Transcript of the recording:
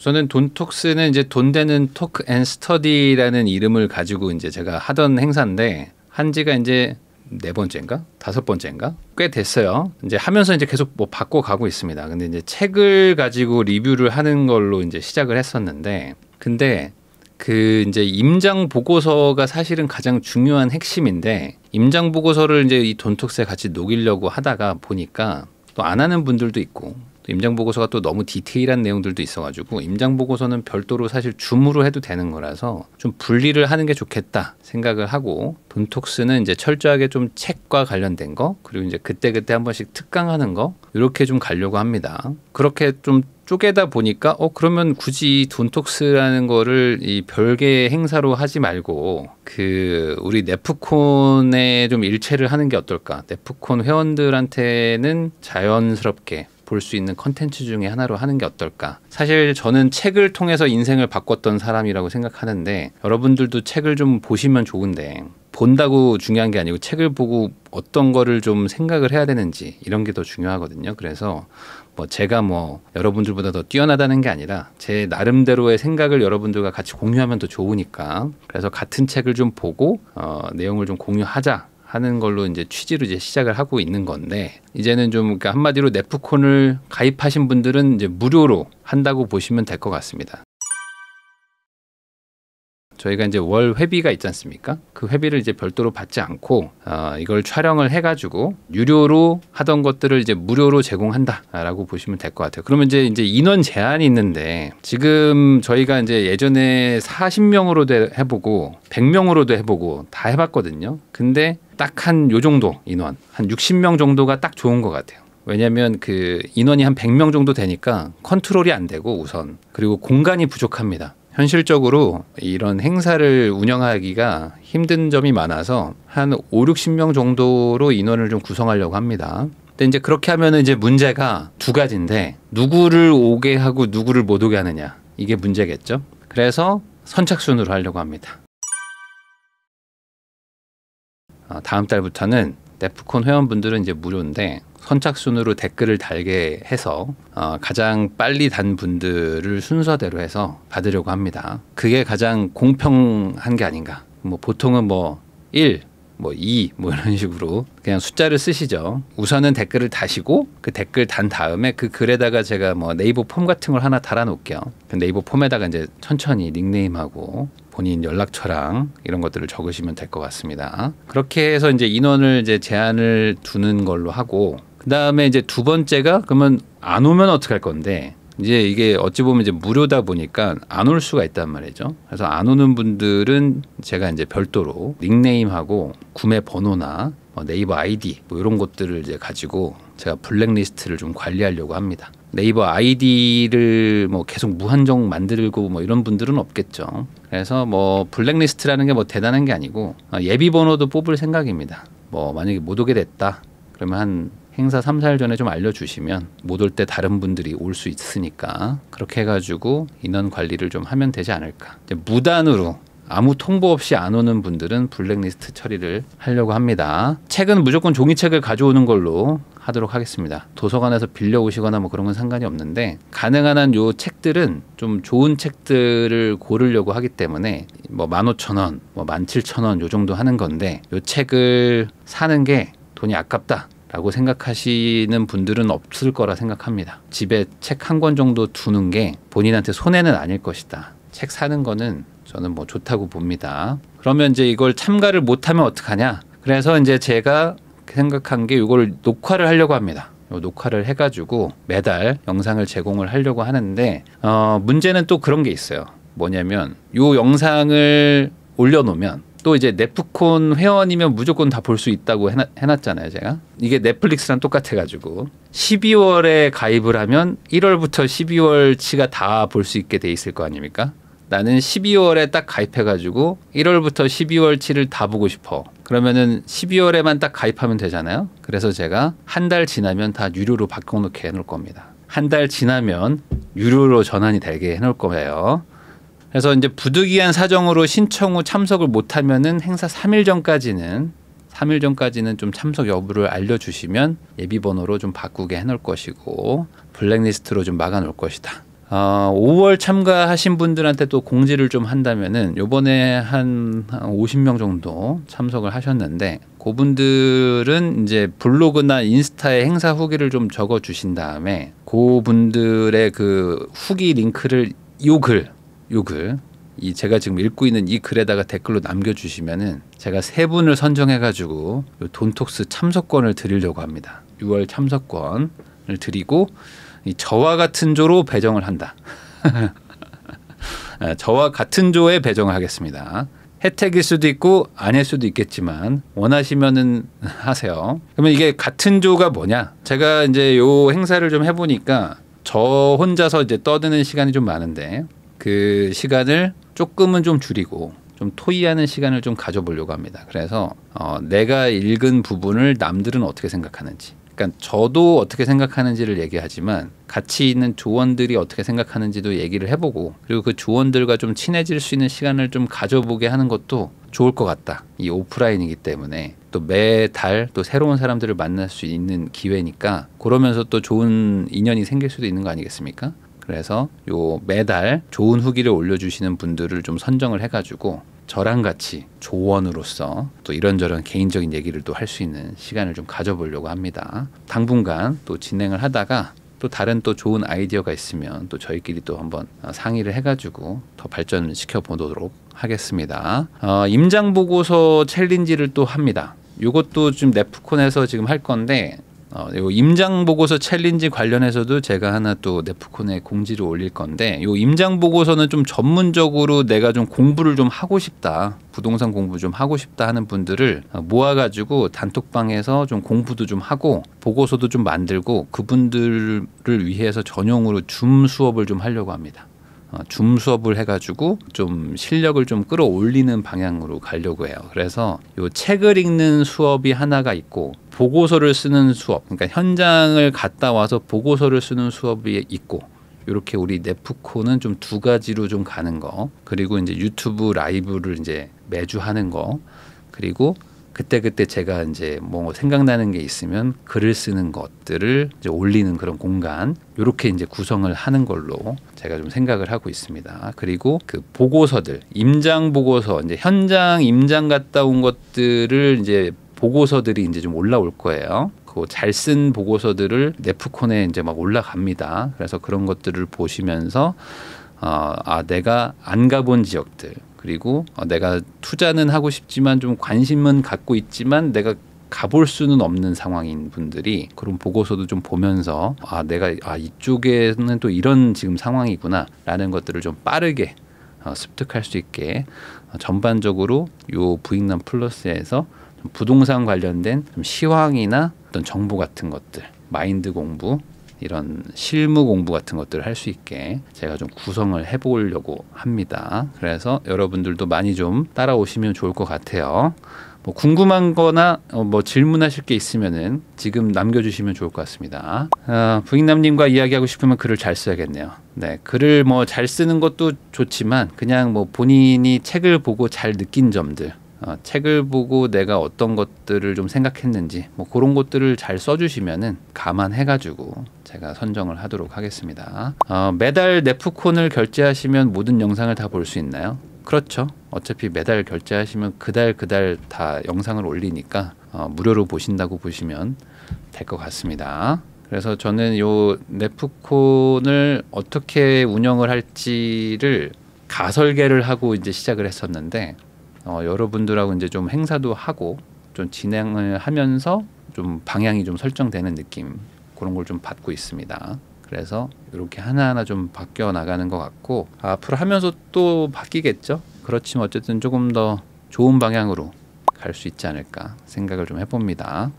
저는 돈톡스는 이제 돈 되는 토크 앤 스터디라는 이름을 가지고 이제 제가 하던 행사인데 한 지가 이제 네 번째인가 다섯 번째인가 꽤 됐어요. 이제 하면서 이제 계속 뭐 바꿔 가고 있습니다. 근데 이제 책을 가지고 리뷰를 하는 걸로 이제 시작을 했었는데 근데 그 이제 임장 보고서가 사실은 가장 중요한 핵심인데 임장 보고서를 이제 이 돈톡스에 같이 녹이려고 하다가 보니까 또 안 하는 분들도 있고 임장 보고서가 또 너무 디테일한 내용들도 있어가지고 임장 보고서는 별도로 사실 줌으로 해도 되는 거라서 좀 분리를 하는 게 좋겠다 생각을 하고 돈톡스는 이제 철저하게 좀 책과 관련된 거 그리고 이제 그때 그때 한 번씩 특강하는 거 이렇게 좀 가려고 합니다. 그렇게 좀 쪼개다 보니까 어 그러면 굳이 돈톡스라는 거를 이 별개의 행사로 하지 말고 그 우리 네프콘에 좀 일체를 하는 게 어떨까? 네프콘 회원들한테는 자연스럽게 볼수 있는 컨텐츠 중에 하나로 하는 게 어떨까. 사실 저는 책을 통해서 인생을 바꿨던 사람이라고 생각하는데 여러분들도 책을 좀 보시면 좋은데 본다고 중요한 게 아니고 책을 보고 어떤 거를 좀 생각을 해야 되는지 이런 게 더 중요하거든요. 그래서 뭐 제가 뭐 여러분들보다 더 뛰어나다는 게 아니라 제 나름대로의 생각을 여러분들과 같이 공유하면 더 좋으니까 그래서 같은 책을 좀 보고 어, 내용을 좀 공유하자 하는 걸로 이제 취지로 이제 시작을 하고 있는 건데 이제는 좀 그러니까 한마디로 네프콘을 가입하신 분들은 이제 무료로 한다고 보시면 될 것 같습니다. 저희가 이제 월 회비가 있지 않습니까? 그 회비를 이제 별도로 받지 않고 어, 이걸 촬영을 해가지고 유료로 하던 것들을 이제 무료로 제공한다라고 보시면 될 것 같아요. 그러면 이제 이제 인원 제한이 있는데 지금 저희가 이제 예전에 40명으로도 해보고 100명으로도 해보고 다 해봤거든요. 근데 딱한요 정도 인원 한 60명 정도가 딱 좋은 것 같아요. 왜냐하면 그 인원이 한 100명 정도 되니까 컨트롤이 안 되고 우선 그리고 공간이 부족합니다. 현실적으로 이런 행사를 운영하기가 힘든 점이 많아서 한 5, 60명 정도로 인원을 좀 구성하려고 합니다. 근데 이제 그렇게 하면 이제 문제가 두 가지인데 누구를 오게 하고 누구를 못 오게 하느냐 이게 문제겠죠. 그래서 선착순으로 하려고 합니다. 어, 다음 달부터는 네프콘 회원분들은 이제 무료인데 선착순으로 댓글을 달게 해서 어, 가장 빨리 단 분들을 순서대로 해서 받으려고 합니다. 그게 가장 공평한 게 아닌가. 뭐 보통은 뭐 1, 뭐 2, 뭐 이런 식으로 그냥 숫자를 쓰시죠. 우선은 댓글을 다시고 그 댓글 단 다음에 그 글에다가 제가 뭐 네이버 폼 같은 걸 하나 달아놓을게요. 그 네이버 폼에다가 이제 천천히 닉네임하고 본인 연락처랑 이런 것들을 적으시면 될 것 같습니다. 그렇게 해서 이제 인원을 이제 제한을 두는 걸로 하고 그 다음에 이제 두 번째가 그러면 안 오면 어떻게할 건데 이제 이게 어찌 보면 이제 무료다 보니까 안 올 수가 있단 말이죠. 그래서 안 오는 분들은 제가 이제 별도로 닉네임하고 구매 번호나 뭐 네이버 아이디 뭐 이런 것들을 이제 가지고 제가 블랙리스트를 좀 관리하려고 합니다. 네이버 아이디를 뭐 계속 무한정 만들고 뭐 이런 분들은 없겠죠. 그래서 뭐 블랙리스트라는 게 뭐 대단한 게 아니고 어, 예비 번호도 뽑을 생각입니다. 뭐 만약에 못 오게 됐다 그러면 한 행사 3, 4일 전에 좀 알려주시면 못 올 때 다른 분들이 올 수 있으니까 그렇게 해가지고 인원 관리를 좀 하면 되지 않을까. 무단으로 아무 통보 없이 안 오는 분들은 블랙리스트 처리를 하려고 합니다. 책은 무조건 종이책을 가져오는 걸로 하도록 하겠습니다. 도서관에서 빌려 오시거나 뭐 그런 건 상관이 없는데 가능한 한 요 책들은 좀 좋은 책들을 고르려고 하기 때문에 뭐 15,000원, 뭐 17,000원 요 정도 하는 건데 요 책을 사는 게 돈이 아깝다. 라고 생각하시는 분들은 없을 거라 생각합니다. 집에 책 한 권 정도 두는 게 본인한테 손해는 아닐 것이다. 책 사는 거는 저는 뭐 좋다고 봅니다. 그러면 이제 이걸 참가를 못하면 어떡하냐? 그래서 이제 제가 생각한 게 이걸 녹화를 하려고 합니다. 녹화를 해가지고 매달 영상을 제공을 하려고 하는데 어 문제는 또 그런 게 있어요. 뭐냐면 요 영상을 올려놓으면 또 이제 넷프콘 회원이면 무조건 다 볼 수 있다고 해놨, 잖아요 제가 이게 넷플릭스랑 똑같아가지고 12월에 가입을 하면 1월부터 12월치가 다 볼 수 있게 돼 있을 거 아닙니까? 나는 12월에 딱 가입해가지고 1월부터 12월치를 다 보고 싶어. 그러면은 12월에만 딱 가입하면 되잖아요. 그래서 제가 한 달 지나면 다 유료로 바꿔놓게 해놓을 겁니다. 한 달 지나면 유료로 전환이 되게 해놓을 거예요. 그래서 이제 부득이한 사정으로 신청 후 참석을 못하면은 행사 3일 전까지는 3일 전까지는 좀 참석 여부를 알려주시면 예비 번호로 좀 바꾸게 해놓을 것이고 블랙리스트로 좀 막아놓을 것이다. 어, 5월 참가하신 분들한테 또 공지를 좀 한다면은 요번에 한, 50명 정도 참석을 하셨는데 그분들은 이제 블로그나 인스타에 행사 후기를 좀 적어 주신 다음에 그분들의 그 후기 링크를 요글 요 글, 이 제가 지금 읽고 있는 이 글에다가 댓글로 남겨주시면은 제가 세 분을 선정해가지고 돈톡스 참석권을 드리려고 합니다. 6월 참석권을 드리고 저와 같은 조로 배정을 한다. 아, 저와 같은 조에 배정을 하겠습니다. 혜택일 수도 있고 아닐 수도 있겠지만 원하시면은 하세요. 그러면 이게 같은 조가 뭐냐? 제가 이제 요 행사를 좀 해보니까 저 혼자서 이제 떠드는 시간이 좀 많은데 그 시간을 조금은 좀 줄이고 좀 토의하는 시간을 좀 가져보려고 합니다. 그래서 어, 내가 읽은 부분을 남들은 어떻게 생각하는지 그러니까 저도 어떻게 생각하는지를 얘기하지만 같이 있는 조원들이 어떻게 생각하는지도 얘기를 해보고 그리고 그 조원들과 좀 친해질 수 있는 시간을 좀 가져보게 하는 것도 좋을 것 같다. 이 오프라인이기 때문에 또 매달 또 새로운 사람들을 만날 수 있는 기회니까 그러면서 또 좋은 인연이 생길 수도 있는 거 아니겠습니까? 그래서 요 매달 좋은 후기를 올려주시는 분들을 좀 선정을 해가지고 저랑 같이 조언으로서 또 이런저런 개인적인 얘기를 또 할 수 있는 시간을 좀 가져보려고 합니다. 당분간 또 진행을 하다가 또 다른 또 좋은 아이디어가 있으면 또 저희끼리 또 한번 상의를 해가지고 더 발전을 시켜보도록 하겠습니다. 어, 임장 보고서 챌린지를 또 합니다. 이것도 지금 네프콘에서 지금 할 건데 어, 요 임장 보고서 챌린지 관련해서도 제가 하나 또 네프콘에 공지를 올릴 건데 요 임장 보고서는 좀 전문적으로 내가 좀 공부를 좀 하고 싶다. 부동산 공부 좀 하고 싶다 하는 분들을 모아 가지고 단톡방에서 좀 공부도 좀 하고 보고서도 좀 만들고 그분들을 위해서 전용으로 줌 수업을 좀 하려고 합니다. 어, 줌 수업을 해가지고 좀 실력을 좀 끌어올리는 방향으로 가려고 해요. 그래서 이 책을 읽는 수업이 하나가 있고 보고서를 쓰는 수업, 그러니까 현장을 갔다 와서 보고서를 쓰는 수업이 있고 이렇게 우리 네프코는 좀 두 가지로 좀 가는 거 그리고 이제 유튜브 라이브를 이제 매주 하는 거 그리고 그때그때 제가 이제 뭐 생각나는 게 있으면 글을 쓰는 것들을 이제 올리는 그런 공간 요렇게 이제 구성을 하는 걸로 제가 좀 생각을 하고 있습니다. 그리고 그 보고서들 임장 보고서 이제 현장 임장 갔다 온 것들을 이제 보고서들이 이제 좀 올라올 거예요. 그 잘 쓴 보고서들을 네프콘에 이제 막 올라갑니다. 그래서 그런 것들을 보시면서 어, 아 내가 안 가본 지역들 그리고 어, 내가 투자는 하고 싶지만 좀 관심은 갖고 있지만 내가 가볼 수는 없는 상황인 분들이 그런 보고서도 좀 보면서 아 내가 아 이쪽에는 또 이런 지금 상황이구나라는 것들을 좀 빠르게 어, 습득할 수 있게 어, 전반적으로 요 부익남 플러스에서 부동산 관련된 좀 시황이나 어떤 정보 같은 것들 마인드 공부 이런 실무 공부 같은 것들을 할 수 있게 제가 좀 구성을 해보려고 합니다. 그래서 여러분들도 많이 좀 따라오시면 좋을 것 같아요. 뭐 궁금한 거나 어, 뭐 질문하실 게 있으면은 지금 남겨주시면 좋을 것 같습니다. 아, 부인남님과 이야기하고 싶으면 글을 잘 써야겠네요. 네, 글을 뭐 잘 쓰는 것도 좋지만 그냥 뭐 본인이 책을 보고 잘 느낀 점들 어, 책을 보고 내가 어떤 것들을 좀 생각했는지 뭐 그런 것들을 잘 써주시면은 감안해가지고 제가 선정을 하도록 하겠습니다. 어, 매달 네프콘을 결제하시면 모든 영상을 다 볼 수 있나요? 그렇죠. 어차피 매달 결제하시면 그달 그달 다 영상을 올리니까 어, 무료로 보신다고 보시면 될 것 같습니다. 그래서 저는 요 네프콘을 어떻게 운영을 할지를 가설계를 하고 이제 시작을 했었는데 어, 여러분들하고 이제 좀 행사도 하고 좀 진행을 하면서 좀 방향이 좀 설정되는 느낌 그런 걸 좀 받고 있습니다. 그래서 이렇게 하나하나 좀 바뀌어 나가는 것 같고 앞으로 하면서 또 바뀌겠죠. 그렇지만 어쨌든 조금 더 좋은 방향으로 갈 수 있지 않을까 생각을 좀 해봅니다.